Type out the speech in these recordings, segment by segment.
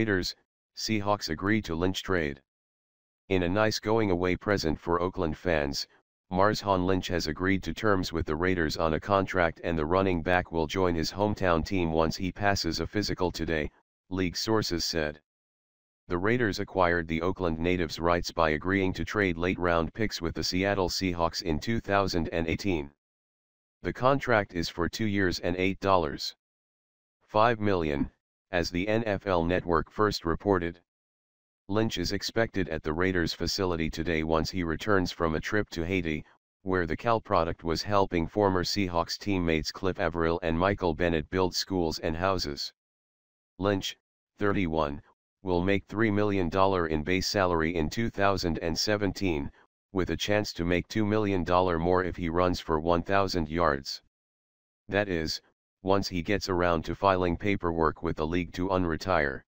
Raiders, Seahawks agree to Lynch trade. In a nice going away present for Oakland fans, Marshawn Lynch has agreed to terms with the Raiders on a contract and the running back will join his hometown team once he passes a physical today, league sources said. The Raiders acquired the Oakland native's rights by agreeing to trade late-round picks with the Seattle Seahawks in 2018. The contract is for two years and $8.5 million, as the NFL network first reported, Lynch is expected at the Raiders facility today once he returns from a trip to Haiti, where the Cal product was helping former Seahawks teammates Cliff Averill and Michael Bennett build schools and houses. Lynch, 31, will make $3 million in base salary in 2017, with a chance to make $2 million more if he runs for 1,000 yards. That is, once he gets around to filing paperwork with the league to unretire.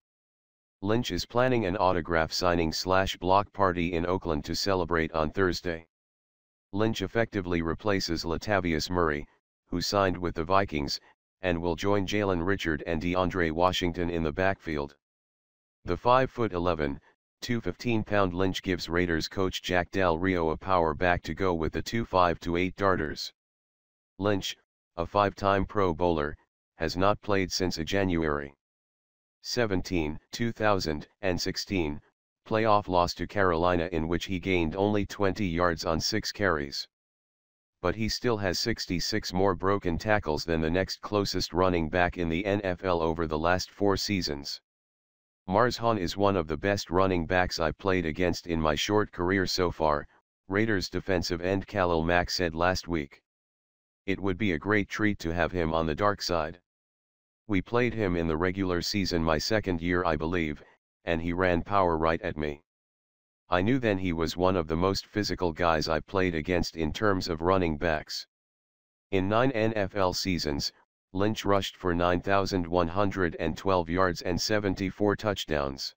Lynch is planning an autograph signing slash block party in Oakland to celebrate on Thursday. Lynch effectively replaces Latavius Murray, who signed with the Vikings, and will join Jalen Richard and DeAndre Washington in the backfield. The 5'11", 215-pound Lynch gives Raiders coach Jack Del Rio a power back to go with the 2-5 to 8 darters. Lynch, a five-time Pro Bowler, has not played since a January 17, 2016, playoff loss to Carolina in which he gained only 20 yards on 6 carries. But he still has 66 more broken tackles than the next closest running back in the NFL over the last four seasons. Marshan is one of the best running backs I played against in my short career so far, Raiders defensive end Khalil Mack said last week. It would be a great treat to have him on the dark side. We played him in the regular season my second year I believe, and he ran power right at me. I knew then he was one of the most physical guys I played against in terms of running backs. In nine NFL seasons, Lynch rushed for 9,112 yards and 74 touchdowns.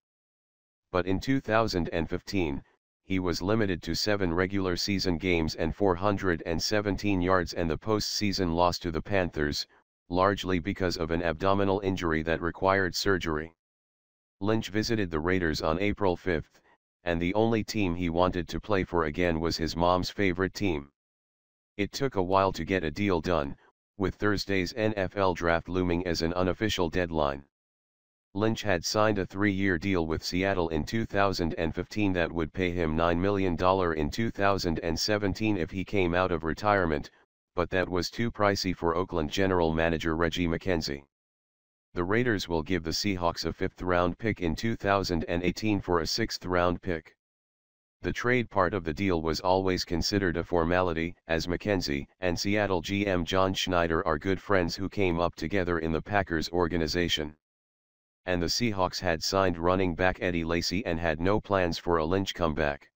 But in 2015, he was limited to seven regular season games and 417 yards and the postseason loss to the Panthers, largely because of an abdominal injury that required surgery. Lynch visited the Raiders on April 5, and the only team he wanted to play for again was his mom's favorite team. It took a while to get a deal done, with Thursday's NFL draft looming as an unofficial deadline. Lynch had signed a three-year deal with Seattle in 2015 that would pay him $9 million in 2017 if he came out of retirement, but that was too pricey for Oakland general manager Reggie McKenzie. The Raiders will give the Seahawks a fifth-round pick in 2018 for a sixth-round pick. The trade part of the deal was always considered a formality, as McKenzie and Seattle GM John Schneider are good friends who came up together in the Packers organization and the Seahawks had signed running back Eddie Lacy and had no plans for a Lynch comeback.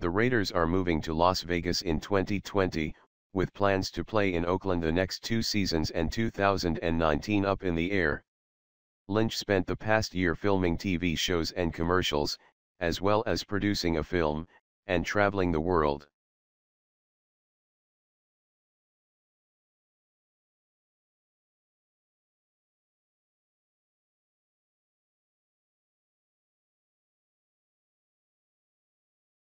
The Raiders are moving to Las Vegas in 2020, with plans to play in Oakland the next two seasons and 2019 up in the air. Lynch spent the past year filming TV shows and commercials, as well as producing a film, and traveling the world.